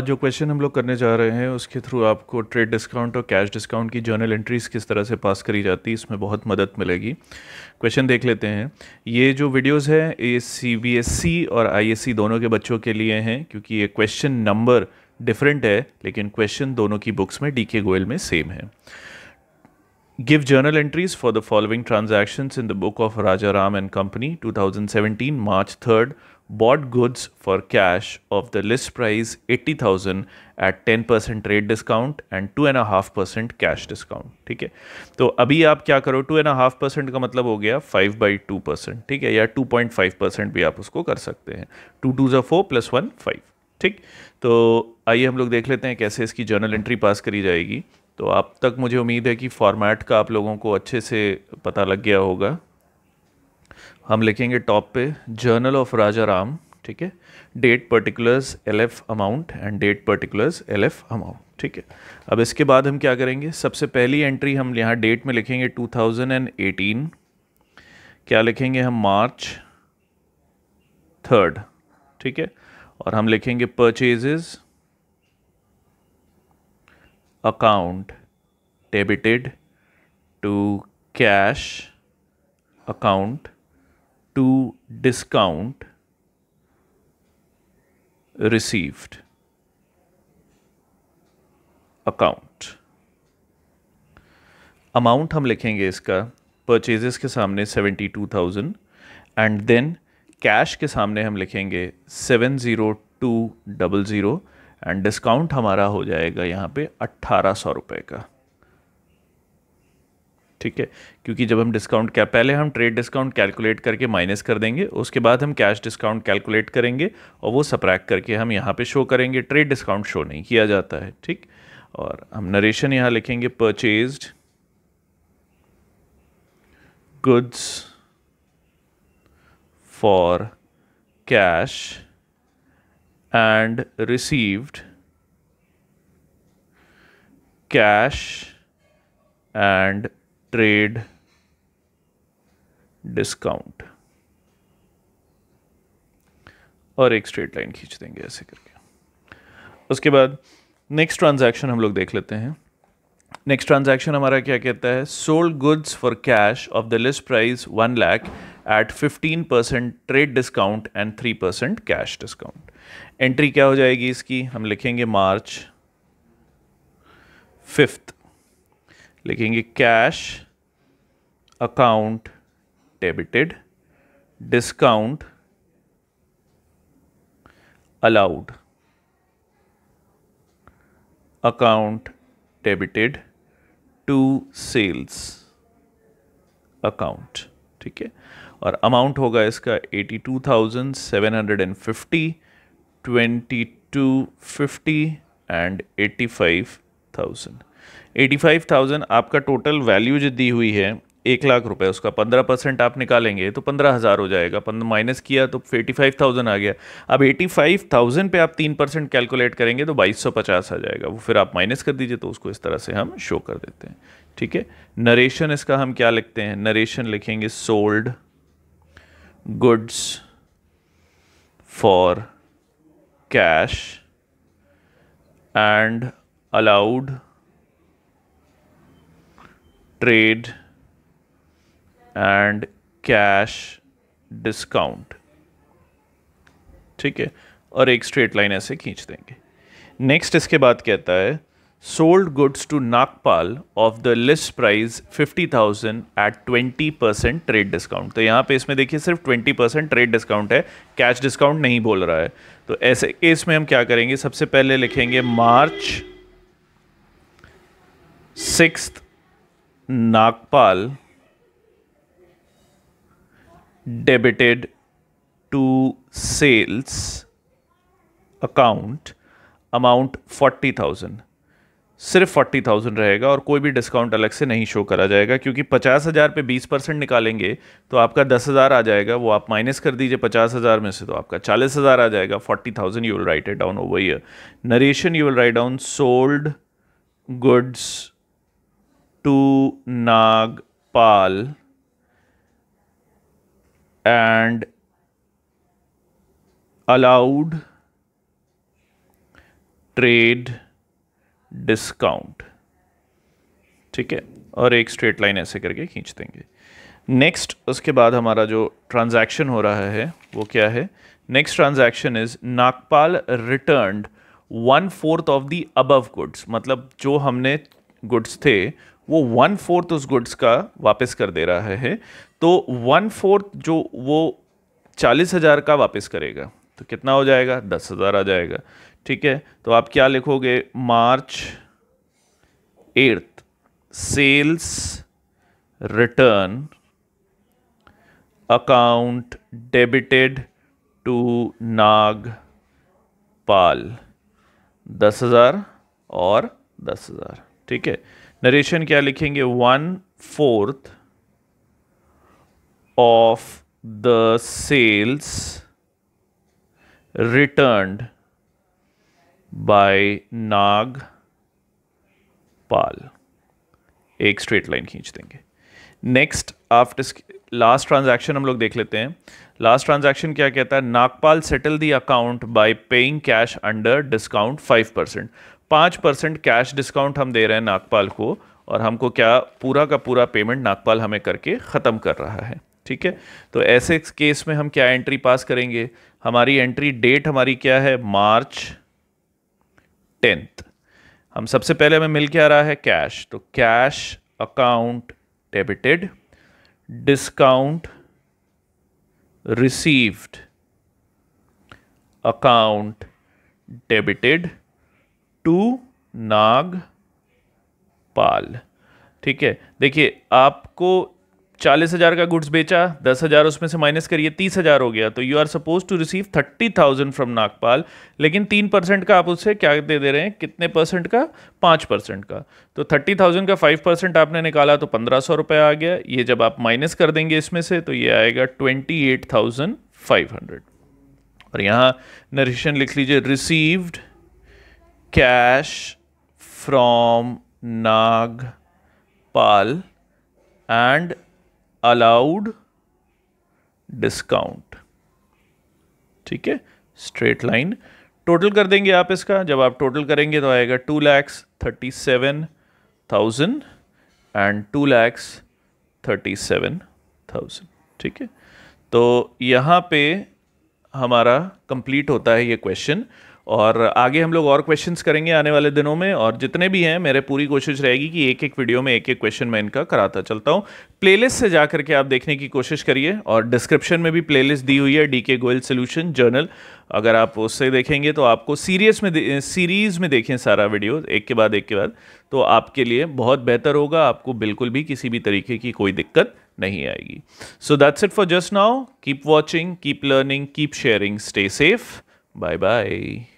जो क्वेश्चन हम लोग करने जा रहे हैं उसके थ्रू आपको ट्रेड डिस्काउंट और कैश डिस्काउंट की जर्नल एंट्रीज किस तरह से पास करी जाती है इसमें बहुत मदद मिलेगी क्वेश्चन देख लेते हैं ये जो वीडियोस हैं ये सी और आई दोनों के बच्चों के लिए हैं क्योंकि ये क्वेश्चन नंबर डिफरेंट है लेकिन क्वेश्चन दोनों की बुक्स में डी गोयल में सेम है give journal entries for the following transaction in the book of Raja Ram and company to March third bought goods for cash of the list price 80,000 at ten percent trade discount and two and half percent cash discount ठीक है तो अभी आप क्या करो to and half percent का मतलब हो गया फाइव बाई टू परसेंट ठीक है या टू पॉइंट फाइव परसेंट भी आप उसको कर सकते हैं टू टू जो फोर प्लस वन फाइव ठीक तो आइए हम लोग देख लेते हैं कैसे इसकी जर्नल एंट्री पास करी जाएगी तो आप तक मुझे उम्मीद है कि फॉर्मेट का आप लोगों को अच्छे से पता लग गया होगा हम लिखेंगे टॉप पे जर्नल ऑफ राजा राम ठीक है date particulars L F amount and date particulars L F amount ठीक है अब इसके बाद हम क्या करेंगे सबसे पहली एंट्री हम यहाँ डेट में लिखेंगे 2018 क्या लिखेंगे हम मार्च थर्ड ठीक है और हम लिखेंगे purchases account debited to cash account to discount received account amount हम लिखेंगे इसका परचेजेस के सामने seventy two thousand and then cash के सामने हम लिखेंगे seven zero two double zero and discount हमारा हो जाएगा यहाँ पे अट्ठारह सौ रुपये का ठीक है क्योंकि जब हम डिस्काउंट क्या पहले हम ट्रेड डिस्काउंट कैलकुलेट करके माइनस कर देंगे उसके बाद हम कैश डिस्काउंट कैलकुलेट करेंगे और वो सप्रैक करके हम यहाँ पे शो करेंगे ट्रेड डिस्काउंट शो नहीं किया जाता है ठीक और हम नरेशन यहाँ लिखेंगे purchase goods for cash and received cash and trade discount और एक स्ट्रेट लाइन खींच देंगे ऐसे करके उसके बाद नेक्स्ट ट्रांजैक्शन हम लोग देख लेते हैं नेक्स्ट ट्रांजैक्शन हमारा क्या कहता है sold goods for cash of the list price one lakh at fifteen percent trade discount and three percent cash discount entry क्या हो जाएगी इसकी हम लिखेंगे मार्च फिफ्थ लिखेंगे cash account debited discount allowed account debited to sales account ठीक है और अमाउंट होगा इसका eighty two thousand seven hundred and fifty twenty two fifty and eighty five thousand eighty five thousand आपका टोटल वैल्यू जो दी हुई है एक लाख रुपए उसका पंद्रह परसेंट आप निकालेंगे तो पंद्रह हज़ार हो जाएगा पंद्रह माइनस किया तो एटी फाइव थाउजेंड आ गया अब एटी फाइव थाउजेंड पर आप तीन परसेंट कैलकुलेट करेंगे तो बाईस सौ पचास आ जाएगा वो फिर आप माइनस कर दीजिए तो उसको इस तरह से हम शो कर देते हैं ठीक है नरेशन इसका हम क्या लिखते हैं नरेशन लिखेंगे sold goods for cash and allowed trade and cash discount ठीक है और एक स्ट्रेट लाइन ऐसे खींच देंगे नेक्स्ट इसके बाद कहता है sold goods to Nagpal of the list price 50,000 at 20 percent trade discount तो यहाँ पे इसमें देखिए सिर्फ 20 परसेंट ट्रेड डिस्काउंट है कैश डिस्काउंट नहीं बोल रहा है तो ऐसे केस में हम क्या करेंगे सबसे पहले लिखेंगे March six Nagpal debited to sales account amount forty thousand सिर्फ फोर्टी थाउजेंड रहेगा और कोई भी डिस्काउंट अलग से नहीं शो करा जाएगा क्योंकि पचास हज़ार पर बीस परसेंट निकालेंगे तो आपका दस हज़ार आ जाएगा वो आप माइनस कर दीजिए पचास हज़ार में से तो आपका चालीस हज़ार आ जाएगा forty thousand you will write it down over here narration you will write down sold goods to Nagpal and allowed trade discount ठीक है और एक स्ट्रेट लाइन ऐसे करके खींच देंगे नेक्स्ट उसके बाद हमारा जो ट्रांजैक्शन हो रहा है वो क्या है next transaction is Nagpal return one fourth of the above goods मतलब जो हमने गुड्स थे वो वन फोर्थ उस गुड्स का वापस कर दे रहा है तो वन फोर्थ जो वो चालीस हज़ार का वापस करेगा तो कितना हो जाएगा दस हज़ार आ जाएगा ठीक है तो आप क्या लिखोगे March eighth sales return account debited to Nagpal दस हज़ार और दस हज़ार ठीक है नरेशन क्या लिखेंगे one fourth of the sales return by Nagpal एक स्ट्रेट लाइन खींच देंगे नेक्स्ट आफ्टर लास्ट ट्रांजैक्शन हम लोग देख लेते हैं लास्ट ट्रांजैक्शन क्या कहता है Nagpal settle the account by paying cash under discount five percent पाँच परसेंट कैश डिस्काउंट हम दे रहे हैं नागपाल को और हमको क्या पूरा का पूरा पेमेंट नागपाल हमें करके ख़त्म कर रहा है ठीक है तो ऐसे केस में हम क्या एंट्री पास करेंगे हमारी एंट्री डेट हमारी क्या है मार्च टेंथ हम सबसे पहले हमें मिल के आ रहा है कैश तो cash account debited discount received account debited to Nagpal ठीक है देखिए आपको चालीस हज़ार का गुड्स बेचा दस हज़ार उसमें से माइनस करिए तीस हज़ार हो गया तो you are suppose to receive thirty thousand from Nagpal लेकिन तीन परसेंट का आप उससे क्या दे दे रहे हैं कितने परसेंट का पांच परसेंट का तो थर्टी थाउजेंड का फाइव परसेंट आपने निकाला तो पंद्रह सौ रुपया आ गया ये जब आप माइनस कर देंगे इसमें से तो ये आएगा twenty eight thousand five hundred और यहाँ नरेशन लिख लीजिए received cash from Nagpal and allowed discount. ठीक है स्ट्रेट लाइन टोटल कर देंगे आप इसका जब आप टोटल करेंगे तो आएगा two lakhs thirty seven thousand and two lakhs thirty seven thousand ठीक है तो यहाँ पे हमारा कंप्लीट होता है ये क्वेश्चन और आगे हम लोग और क्वेश्चंस करेंगे आने वाले दिनों में और जितने भी हैं मेरे पूरी कोशिश रहेगी कि एक एक वीडियो में एक एक क्वेश्चन मैं इनका कराता चलता हूँ प्लेलिस्ट से जा करके आप देखने की कोशिश करिए और डिस्क्रिप्शन में भी प्लेलिस्ट दी हुई है डी के गोयल सोल्यूशन जर्नल अगर आप उससे देखेंगे तो आपको सीरियस में सीरीज़ में देखें सारा वीडियो एक के बाद एक के बाद तो आपके लिए बहुत बेहतर होगा आपको बिल्कुल भी किसी भी तरीके की कोई दिक्कत नहीं आएगी so that's it for just now keep watching keep learning keep sharing stay safe bye bye